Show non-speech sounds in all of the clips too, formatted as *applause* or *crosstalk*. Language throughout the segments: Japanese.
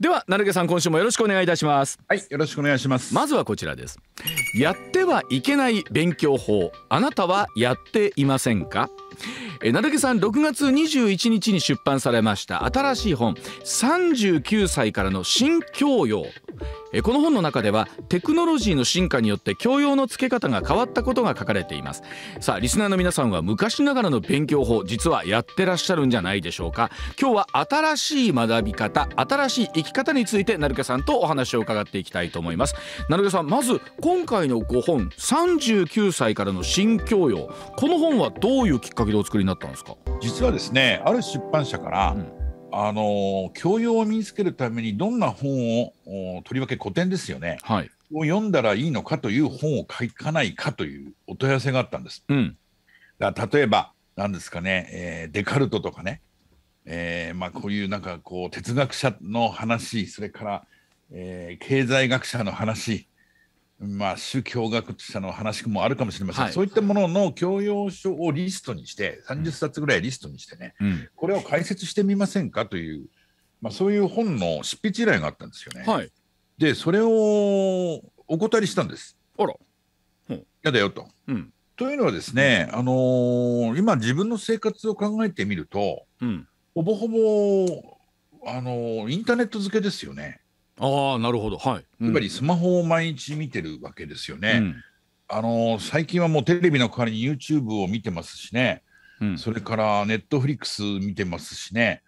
ではなるさん今週もよろしくお願いいたしますはいよろしくお願いしますまずはこちらですやってはいけない勉強法あなたはやっていませんかえなるげさん6月21日に出版されました新しい本39歳からの新教養えこの本の中ではテクノロジーの進化によって教養の付け方が変わったことが書かれていますさあリスナーの皆さんは昔ながらの勉強法実はやってらっしゃるんじゃないでしょうか今日は新しい学び方新しい生き方についてなるけさんとお話を伺っていきたいと思いますなるけさんまず今回のご本39歳からの新教養この本はどういうきっかけでお作りになったんですか実はですねある出版社から、うん、あの教養を身につけるためにどんな本をとりわけ古典ですよね、はい、を読んだらいいのかという本を書かないかというお問い合わせがあったんです。うん、だ例えば何ですかね、えー、デカルトとかね、えーまあ、こういうなんかこう哲学者の話それから、えー、経済学者の話まあ、宗教学者の話もあるかもしれません、はい、そういったものの教養書をリストにして、30冊ぐらいリストにしてね、うん、これを解説してみませんかという、まあ、そういう本の執筆依頼があったんですよね。はい、で、それをお断りしたんです。あら、うん、だよと。うん、というのはですね、あのー、今、自分の生活を考えてみると、ほぼほぼ、あのー、インターネット付けですよね。ああなるほどはい、うん、つまりスマホを毎日見てるわけですよね、うん、あの最近はもうテレビの代わりに YouTube を見てますしね、うん、それからネットフリックス見てますしね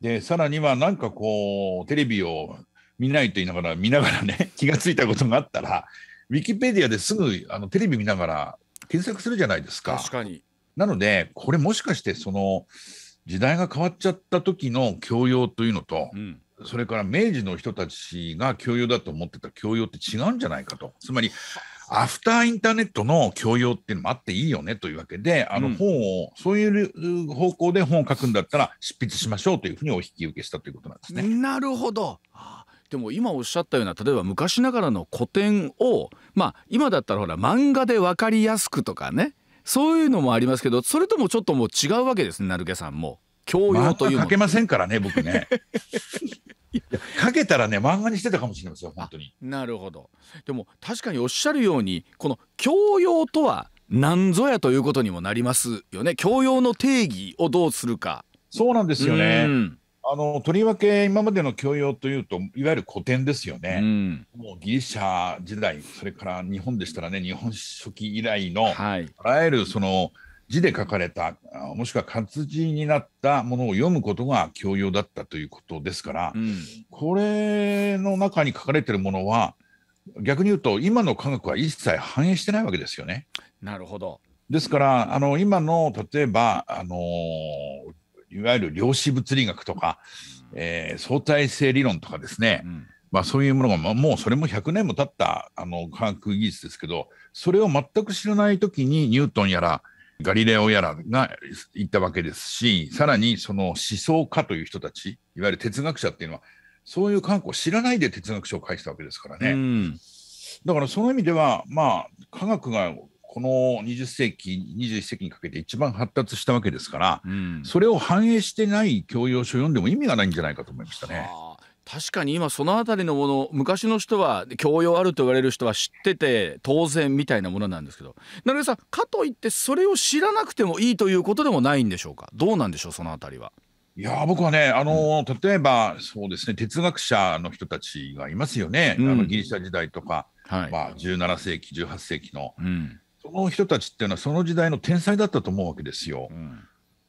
でさらにはなんかこうテレビを見ないと言いながら見ながらね *laughs* 気が付いたことがあったらウィキペディアですぐあのテレビ見ながら検索するじゃないですか。確かになのでこれもしかしてその時代が変わっちゃった時の教養というのと、うんそれから明治の人たちが教養だと思ってた教養って違うんじゃないかと。つまり、アフターインターネットの教養っていうのもあっていいよねというわけで、あの本を、そういう方向で本を書くんだったら執筆しましょうというふうにお引き受けしたということなんですね。なるほど。でも今おっしゃったような例えば昔ながらの古典をまあ今だったらほら漫画で分かりやすくとかねそういうのもありますけどそれともちょっともう違うわけですね成毛さんも。教養というかけませんからね僕ねかけたらね漫画にしてたかもしれません本当になるほどでも確かにおっしゃるようにこの教養とは何ぞやということにもなりますよね教養の定義をどうするかそうなんですよね、うんあのとりわけ今までの教養というといわゆる古典ですよね、うん、もうギリシャ時代それから日本でしたらね日本書紀以来の、はい、あらゆるその、うん字で書かれたもしくは活字になったものを読むことが教養だったということですから、うん、これの中に書かれてるものは逆に言うと今の科学は一切反映してないわけですよね。なるほどですからあの今の例えばあのいわゆる量子物理学とか、えー、相対性理論とかですね、うんまあ、そういうものが、まもうそれも100年も経ったあの科学技術ですけどそれを全く知らない時にニュートンやらガリレオやらが言ったわけですし、さらにその思想家という人たち、いわゆる哲学者っていうのは、そういう観光を知らないで哲学書を書いてたわけですからね。だからその意味では、まあ、科学がこの20世紀、21世紀にかけて一番発達したわけですから、それを反映してない教養書を読んでも意味がないんじゃないかと思いましたね。確かに今その辺りのもの昔の人は教養あると言われる人は知ってて当然みたいなものなんですけど成江さんかといってそれを知らなくてもいいということでもないんでしょうかどうなんでしょうその辺りは。いや僕はね、あのーうん、例えばそうです、ね、哲学者の人たちがいますよね、うん、あのギリシャ時代とか、はい、まあ、17世紀、18世紀の、うん、その人たちっていうのは、その時代の天才だったと思うわけですよ。うん、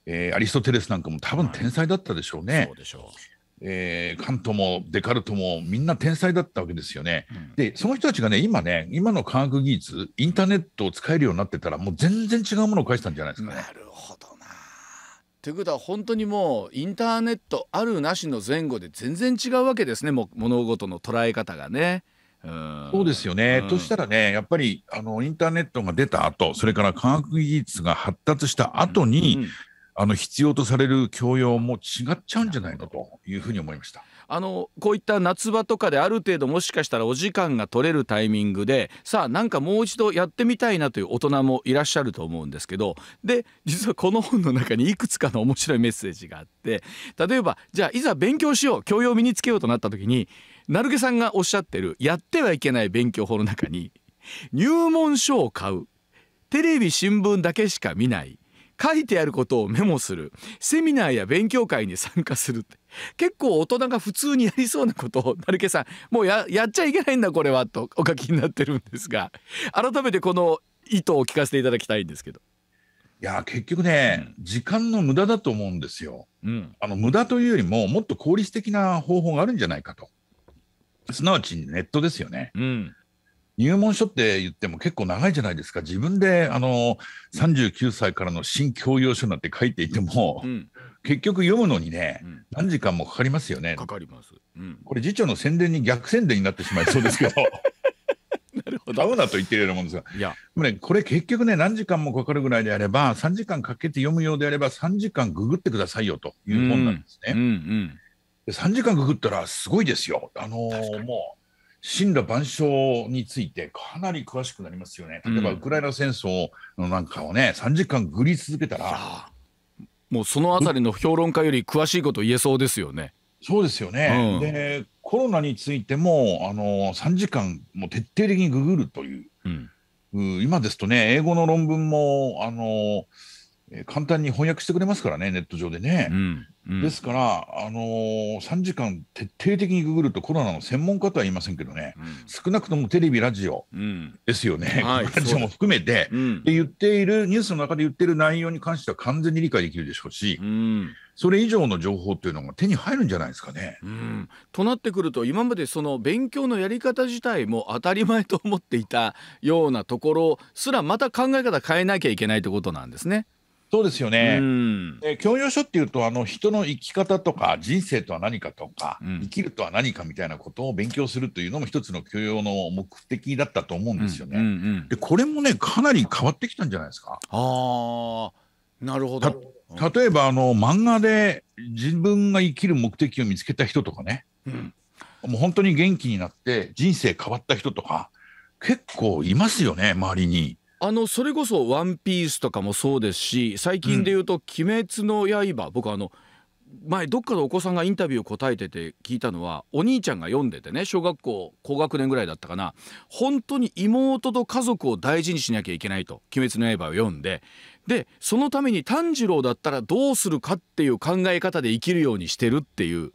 えー、アリストテレスなんかも多分天才だったでしょうね。はい、そうでしょうえー、カントもデカルトもみんな天才だったわけですよね。うん、でその人たちがね今ね今の科学技術インターネットを使えるようになってたらもう全然違うものを返したんじゃないですか、ね、なるほどな。ということは本当にもうインターネットあるなしの前後で全然違うわけですねも物事の捉え方がね。うそうですよね、としたらね、やっぱりあのインターネットが出た後それから科学技術が発達した後に、あの必要とされる教養も違っちゃうんじゃないかというふうに思いましたあのこういった夏場とかである程度もしかしたらお時間が取れるタイミングでさあなんかもう一度やってみたいなという大人もいらっしゃると思うんですけどで実はこの本の中にいくつかの面白いメッセージがあって例えばじゃあいざ勉強しよう教養を身につけようとなった時に成毛さんがおっしゃってるやってはいけない勉強法の中に入門書を買うテレビ新聞だけしか見ない書いてあることをメモするセミナーや勉強会に参加するって結構大人が普通にやりそうなことを成毛さんもうやっちゃいけないんだこれはとお書きになってるんですが改めてこの意図を聞かせていただきたいんですけど。いや結局ね、うん、時間の無駄だと思うんですよ、うん、あの無駄というよりももっと効率的な方法があるんじゃないかとすなわちネットですよね、うん、入門書って言っても結構長いじゃないですか自分であの39歳からの新教養書なんて書いていても、うん、結局読むのにね、うん、何時間もかかりますよね。かかります、うん、これ次長の宣伝に逆宣伝になってしまいそうですけど。*laughs* なるほど。ダウナと言ってるようなもんですが、いや、ね、これ結局ね、何時間もかかるぐらいであれば、3時間かけて読むようであれば、3時間ググってくださいよという本なんですね。うんうんうん、3時間ググったらすごいですよ。あのー、もう神羅万象についてかなり詳しくなりますよね。例えばウクライナ戦争のなんかをね、3時間ぐり続けたら、もうそのあたりの評論家より詳しいこと言えそうですよね。そうですよね。うん、で、コロナについてもあの3時間もう徹底的にググるという。うん、今ですとね、英語の論文もあの簡単に翻訳してくれますからね、ネット上でね。うんうん、ですから、あのー、3時間徹底的にググるとコロナの専門家とは言いませんけどね、うん、少なくともテレビ、ラジオですよね、はい、ラジオも含めて、で言っている、ニュースの中で言っている内容に関しては完全に理解できるでしょうし。それ以上の情報というのが手に入るんじゃないですかね。うん、となってくると今までその勉強のやり方自体も当たり前と思っていたようなところすらまた考え方変えなきゃいけないということなんですね。そうですよね、うん、教養書っていうとあの人の生き方とか人生とは何かとか、うん、生きるとは何かみたいなことを勉強するというのも一つの教養の目的だったと思うんですよね。うんうんうん、でこれもねかなり変わってきたんじゃないですか。あなるほど例えばあの漫画で自分が生きる目的を見つけた人とかね、もう本当に元気になって人生変わった人とか結構いますよね周りに。あのそれこそ「ワンピースとかもそうですし最近で言うと「鬼滅の刃」僕あの前どっかのお子さんがインタビューを答えてて聞いたのはお兄ちゃんが読んでてね小学校高学年ぐらいだったかな本当に妹と家族を大事にしなきゃいけないと「鬼滅の刃」を読んででそのために炭治郎だったらどうするかっていう考え方で生きるようにしてるっていう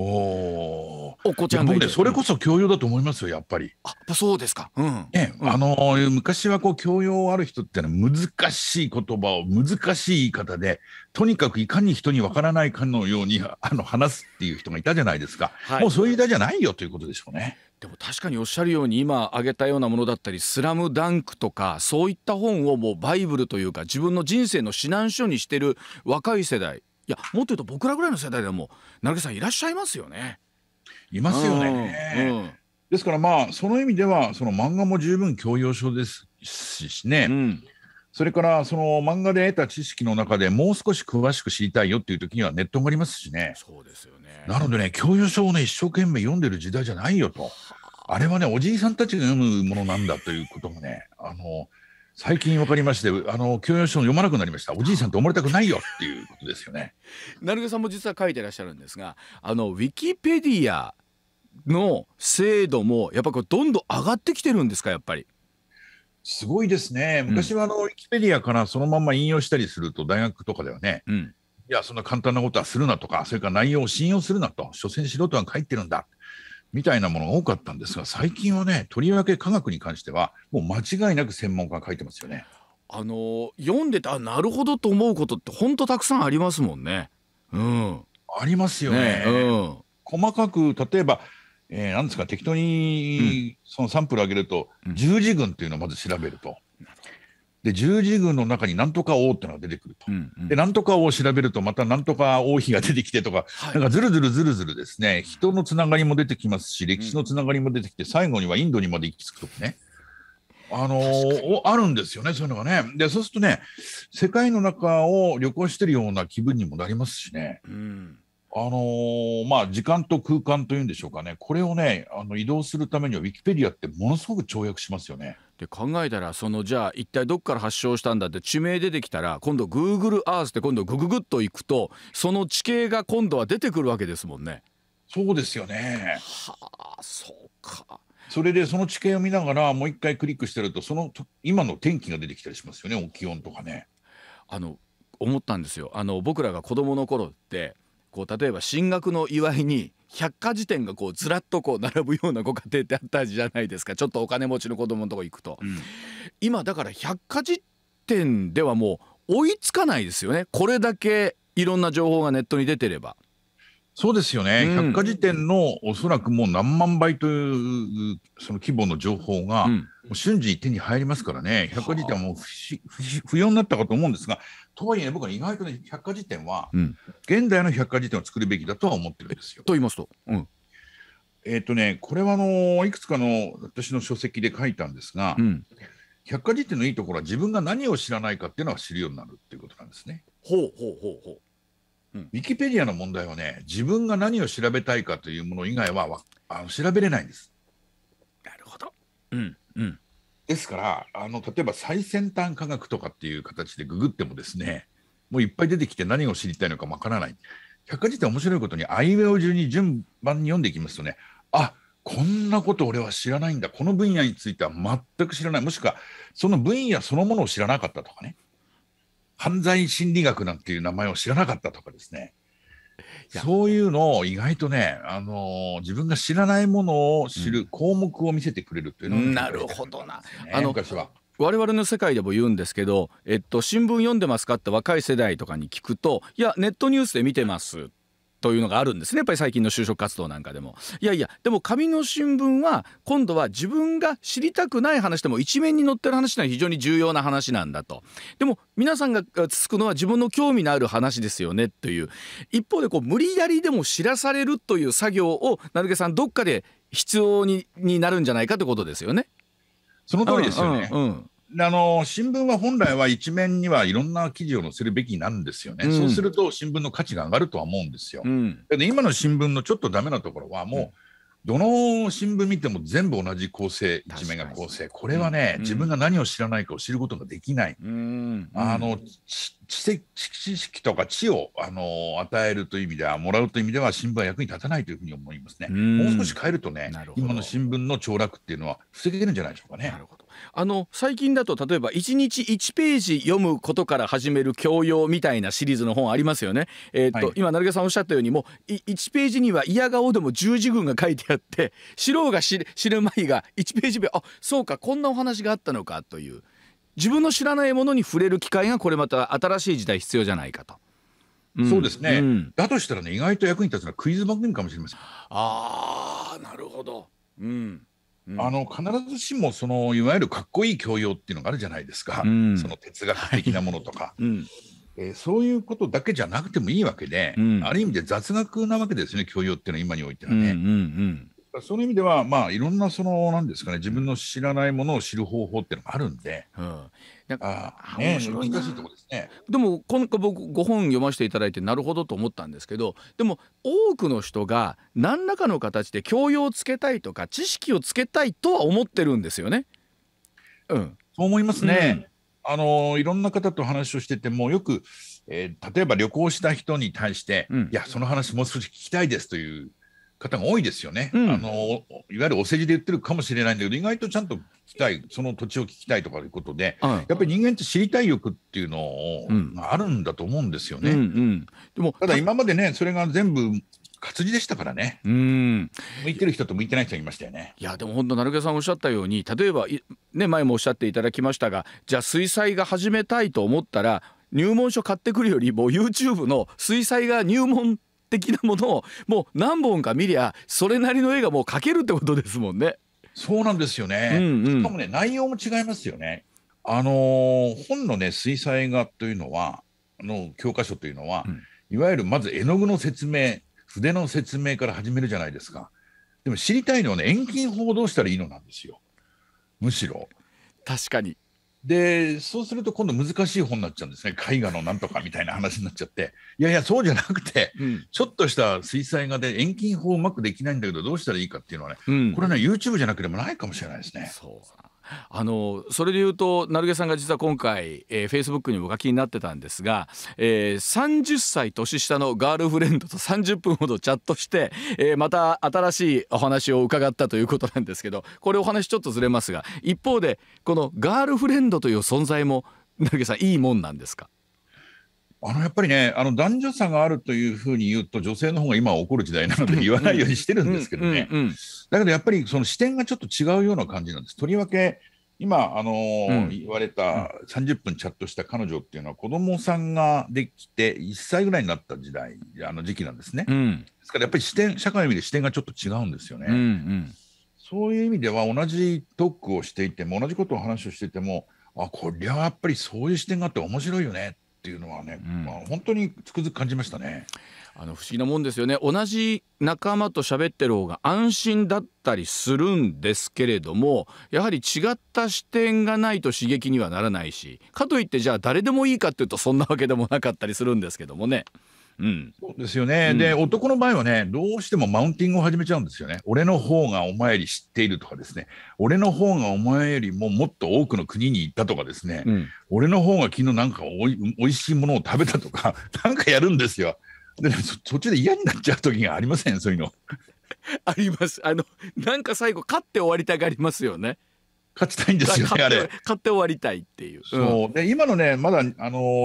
おお子ちゃん僕ねそれこそ教養だと思いますよやっぱりあそうですかうん、ね、あのー、昔はこう教養ある人ってのは難しい言葉を難しい言い方でとにかくいかに人にわからないかのようにあの話すっていう人がいたじゃないですか、はい、もうそういう時代じゃないよということでしょうねでも確かにおっしゃるように今挙げたようなものだったり「スラムダンクとかそういった本をもうバイブルというか自分の人生の指南書にしてる若い世代いやもっと言うと僕らぐらいの世代でも成毛さんいらっしゃいますよね。いますよね。うん、ですからまあその意味ではその漫画も十分教養書ですしね。うんそれからその漫画で得た知識の中でもう少し詳しく知りたいよっていう時にはネットもありますしね。そうですよねなのでね教養書をね一生懸命読んでる時代じゃないよと。あれはねおじいさんたちが読むものなんだということもねあの最近分かりましてあの教養書を読まなくなりましたおじいさんと思われたくないよっていうことですよね。成 *laughs* 毛さんも実は書いてらっしゃるんですがあのウィキペディアの精度もやっぱこどんどん上がってきてるんですかやっぱり。すごいですね昔はあの、うん、ウィキペディアからそのまま引用したりすると大学とかではね、うん、いやそんな簡単なことはするなとかそれから内容を信用するなと所詮素人は書いてるんだみたいなものが多かったんですが最近はねとりわけ科学に関してはもう間違いなく専門家が書いてますよね。あの読んでてあなるほどと思うことって本当たくさんありますもんね。うん、ありますよね。ねうん、細かく例えばえー、なんですか適当にそのサンプル上げると、十字軍っていうのをまず調べると、で十字軍の中になんとか王ってのが出てくると、うんうん、でなんとか王を調べるとまたなんとか王妃が出てきてとか、はい、なんかずるずるずるずるですね人のつながりも出てきますし歴史のつながりも出てきて、最後にはインドにまで行き着くとかね。あのー、あるんですよね、そういうのがね。で、そうするとね、世界の中を旅行してるような気分にもなりますしね。うんあのー、まあ、時間と空間というんでしょうかね、これをね、あの移動するためには、ウィキペディアってものすごく跳躍しますよね。で考えたらそのじゃあ一体どっから発症したんだって地名出てきたら今度 Google Earth で今度グググッといくとその地形が今度は出てくるわけですもんね。そうですよね。はあそうか。それでその地形を見ながらもう一回クリックしてるとその今の天気が出てきたりしますよねお気温とかね。あの思ったんですよあの僕らが子供の頃ってこう例えば進学の祝いに百科事典がこうずらっとこう並ぶようなご家庭ってあったじゃないですかちょっとお金持ちの子供のとこ行くと、うん、今だから百科事典ではもう追いつかないですよねこれだけいろんな情報がネットに出てれば。そうですよね、うん、百科事典のおそらくもう何万倍というその規模の情報が、うんもう瞬時に手に入りますからね、百科事典はもう不要になったかと思うんですが、とはいえ、僕は意外と、ね、百科事典は、現代の百科事典を作るべきだとは思ってるんですよ。と言いますと。うんえっとね、これはあのいくつかの私の書籍で書いたんですが、うん、百科事典のいいところは自分が何を知らないかっていうのは知るようになるっていうことなんですね。ほうほうほうほう。うん、ウィキペディアの問題はね自分が何を調べたいかというもの以外はあの調べれないんです。なるほど。うん、うんですからあの例えば最先端科学とかっていう形でググってもですねもういっぱい出てきて何を知りたいのかわからない百科事典面白いことにあいうえ順に順番に読んでいきますとねあこんなこと俺は知らないんだこの分野については全く知らないもしくはその分野そのものを知らなかったとかね犯罪心理学なんていう名前を知らなかったとかですねそういうのを意外とね、あの自分が知らないものを知る項目を見せてくれるというのが、ね、なるほどな。あの昔は我々の世界でも言うんですけど、えっと、新聞読んでますかって若い世代とかに聞くと「いやネットニュースで見てます」というのがあるんですねやっぱり最近の就職活動なんかでもいやいやでも紙の新聞は今度は自分が知りたくない話でも一面に載ってる話いうのは非常に重要な話なんだとでも皆さんがつつくのは自分の興味のある話ですよねという一方でこう無理やりでも知らされるという作業を成毛さんどっかで必要になるんじゃないかということですよね。その通りですよね、うん、うんうんあの新聞は本来は一面にはいろんな記事を載せるべきなんですよね、うん、そうすると新聞の価値が上がるとは思うんですよ。うん、で今の新聞のちょっとダメなところは、もう、どの新聞見ても全部同じ構成、一面が構成、これはね、うん、自分が何を知らないかを知ることができない、あの知識とか知をあの与えるという意味では、もらうという意味では、新聞は役に立たないというふうに思いますね。もう少し変えるとね、今の新聞の凋落っていうのは防げるんじゃないでしょうかね。なるほどあの最近だと例えば1日1ページ読むことから始める教養みたいなシリーズの本ありますよね。えー、っと、はい、今成毛さんおっしゃったようにもう1ページには嫌顔でも十字軍が書いてあって知ろうが知るまいが1ページ目あそうかこんなお話があったのかという自分の知らないものに触れる機会がこれまた新しい時代必要じゃないかと。うん、そうですね、うん、だとしたらね意外と役に立つのはクイズ番組かもしれませんあーなるほどうんあの必ずしもそのいわゆるかっこいい教養っていうのがあるじゃないですか、うん、その哲学的なものとか、うん、えー、そういうことだけじゃなくてもいいわけで、うん、ある意味で雑学なわけですね教養っていうのは今においてはね。うんうんうんその意味では、まあ、いろんなそのなんですかね自分の知らないものを知る方法っていうのがあるんで、うん、なんかあ、こですでも今回僕5本読ませていただいてなるほどと思ったんですけどでも多くの人が何らかの形で教養をつけたいとか知識をつけたいとは思ってるんですよね。うん、そう思いますね。うん、あのいろんな方と話をしててもよく、えー、例えば旅行した人に対して、うん、いやその話もう少し聞きたいですという方が多いですよね、うん、あのいわゆるお世辞で言ってるかもしれないんだけど意外とちゃんと聞きたいその土地を聞きたいとかいうことで、うん、やっぱり人間って知りたい欲っていうのがあるんだと思うんですよね。うんうん、でもただ今までねそれが全部活字でしたからね。うん。向いてる人と向いてない人いましたよね。いや、でも本当、成毛さんおっしゃったように、例えば、ね、前もおっしゃっていただきましたが、じゃあ、水彩が始めたいと思ったら、入門書買ってくるよりも YouTube の水彩が入門的なものをもう何本か見りゃそれなりの絵がもう描けるってことですもんね。そうなんですよね、うんうん、しかもね内容も違いますよね。あのー、本のね水彩画というのはあの教科書というのは、うん、いわゆるまず絵の具の説明筆の説明から始めるじゃないですか。でも知りたいのはね遠近法をどうしたらいいのなんですよ。むしろ。確かにでそうすると今度難しい本になっちゃうんですね絵画のなんとかみたいな話になっちゃっていやいやそうじゃなくて、うん、ちょっとした水彩画で遠近法うまくできないんだけどどうしたらいいかっていうのはね、うん、これね YouTube じゃなくてもないかもしれないですね。そうあのそれで言うと成毛さんが実は今回、えー、Facebook にも書きになってたんですが、えー、30歳年下のガールフレンドと30分ほどチャットして、えー、また新しいお話を伺ったということなんですけどこれお話ちょっとずれますが一方でこのガールフレンドという存在も成毛さんいいもんなんですかあのやっぱりねあの男女差があるというふうに言うと女性の方が今は怒る時代なので言わないようにしてるんですけどねだけどやっぱりその視点がちょっと違うような感じなんです。とりわけ今、あのーうん、言われた30分チャットした彼女っていうのは子供さんができて1歳ぐらいになった時代あの時期なんですね、うん、ですからやっぱり視点社会の意味で視点がちょっと違うんですよね、うんうん、そういう意味では同じトークをしていても同じことを話をしていてもあこりゃやっぱりそういう視点があって面白いよねっていうのはね、うん、まあ、本当につくづく感じましたね。あの不思議なもんですよね同じ仲間と喋ってる方が安心だったりするんですけれどもやはり違った視点がないと刺激にはならないしかといってじゃあ誰でもいいかっていうとそんなわけでもなかったりするんですけどもね。うん、そうですよね、うん、で男の場合はねどうしてもマウンティングを始めちゃうんですよね俺の方がお前より知っているとかですね俺の方がお前よりももっと多くの国に行ったとかですね、うん、俺の方が昨日なんかおいおいしいものを食べたとか *laughs* なんかやるんですよで、ね、途中で嫌になっちゃう時がありませんそういうの *laughs* ありますあのなんか最後勝って終わりたがりますよね勝ちたいんですよねあれ勝って終わりたいっていうそうで今のねまだあの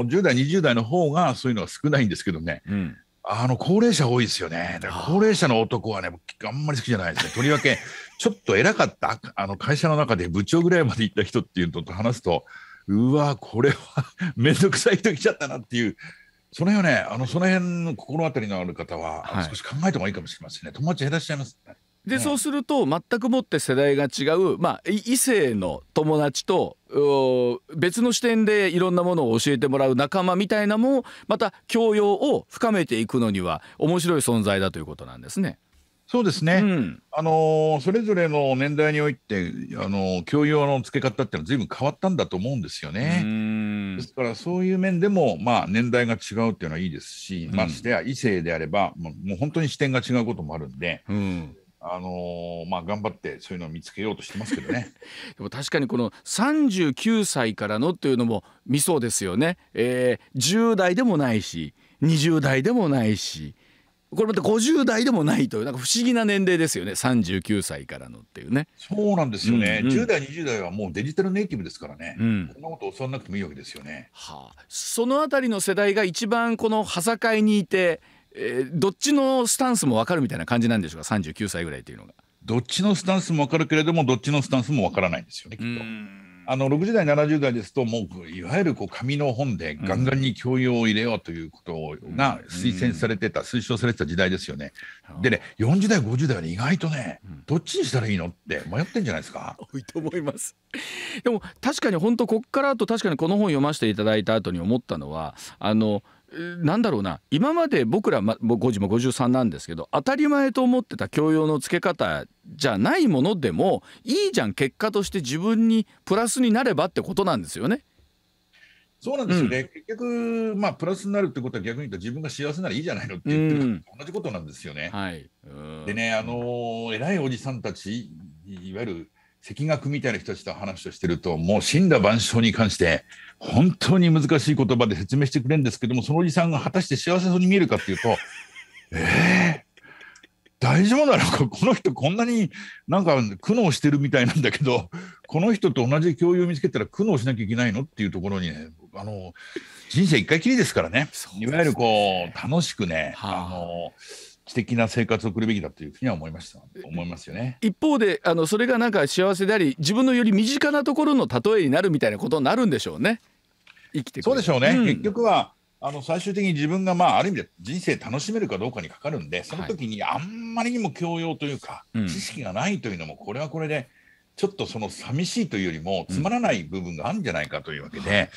10代20代の方がそういうのは少ないんですけどね、うんあの高齢者多いですよね。だから高齢者の男はね、あんまり好きじゃないですね。とりわけ、*laughs* ちょっと偉かった、あの会社の中で部長ぐらいまで行った人っていうのと話すと、うわ、これは面 *laughs* 倒くさい人来ちゃったなっていう、その辺はね、あのその辺の心当たりのある方は、はい、少し考えた方がいいかもしれませんね。友達減らしちゃいます、で、そうすると全くもって世代が違う、まあ、異性の友達と別の視点でいろんなものを教えてもらう仲間みたいなもまた教養を深めていくのには面白い存在だということなんですね。そうですね、うん、あのそれぞれの年代においてあの教養の付け方ってのは随分変わったんだと思うんですよね。ですからそういう面でも、まあ、年代が違うっていうのはいいですし、うん、ましてや異性であればもう本当に視点が違うこともあるんで。うんあのー、まあ、頑張ってそういうのを見つけようとしてますけどね *laughs* でも確かにこの39歳からのというのもみそうですよね、えー、10代でもないし20代でもないしこれまた50代でもないというなんか不思議な年齢ですよね39歳からのっていうねそうなんですよね、うんうん、10代20代はもうデジタルネイティブですからね、うん、こんなこと教わらなくてもいいわけですよね、はあ、そのあたりの世代が一番この端境にいてえー、どっちのスタンスも分かるみたいな感じなんでしょうか39歳ぐらいというのが。どっちのスタンスも分かるけれどもどっちのスタンスも分からないんですよねきっと。あの60代70代ですともういわゆるこう紙の本でガンガンに教養を入れようということが推薦されてた、推奨されてた時代ですよね。でね40代50代は、意外とねどっちにしたらいいのって迷ってんじゃないですか。多いと思います。でも確かに本当こっからと確かにこの本読ませていただいた後に思ったのはあのなんだろうな今まで僕ら、ま、5時も53なんですけど当たり前と思ってた教養のつけ方じゃないものでもいいじゃん結果として自分にプラスになればってことなんですよね。そうなんですよね、うん、結局、まあ、プラスになるってことは逆に言うと自分が幸せならいいじゃないのって言ってるのと同じことなんですよね。はい、でね、あのー、偉いおじさんたちいわゆる関学みたいな人たちと話をしてると、もう死んだ万象に関して、本当に難しい言葉で説明してくれるんですけども、そのおじさんが果たして幸せそうに見えるかっていうと、えー、大丈夫なのか、この人、こんなになんか苦悩してるみたいなんだけど、この人と同じ教養を見つけたら苦悩しなきゃいけないのっていうところにね、あの人生一回きりですからね、ねいわゆるこう楽しくね、はあ、あの知的な生活を送るべきだというふうには思いました思いますよね一方であのそれがなんか幸せであり自分のより身近なところの例えになるみたいなことになるんでしょうね生きてそうでしょうね、うん、結局はあの最終的に自分がまあある意味で人生楽しめるかどうかにかかるんでその時にあんまりにも教養というか、はい、知識がないというのもこれはこれでちょっとその寂しいというよりもつまらない部分があるんじゃないかというわけで、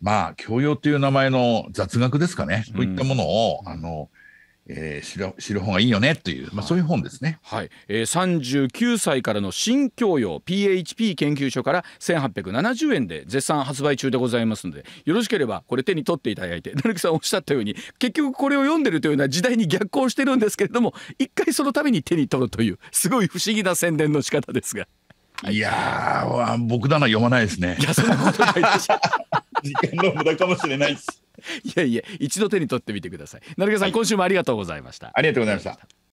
うん、まあ教養という名前の雑学ですかね、うん、そういったものをあの、えー、知る知る方がいいよねという、まあ、そういう本ですね、はい、はい、えー、39歳からの新教養 PHP 研究所から1870円で絶賛発売中でございますのでよろしければこれ手に取っていただいて成木さんおっしゃったように結局これを読んでるというのは時代に逆行してるんですけれども一回そのために手に取るというすごい不思議な宣伝の仕方ですが。い、や僕なら読まないですね。いやそんなことないでしょ *laughs* 時間の無駄かもしれないです。いやいや一度手に取ってみてください成毛さん、はい、今週もありがとうございましたありがとうございました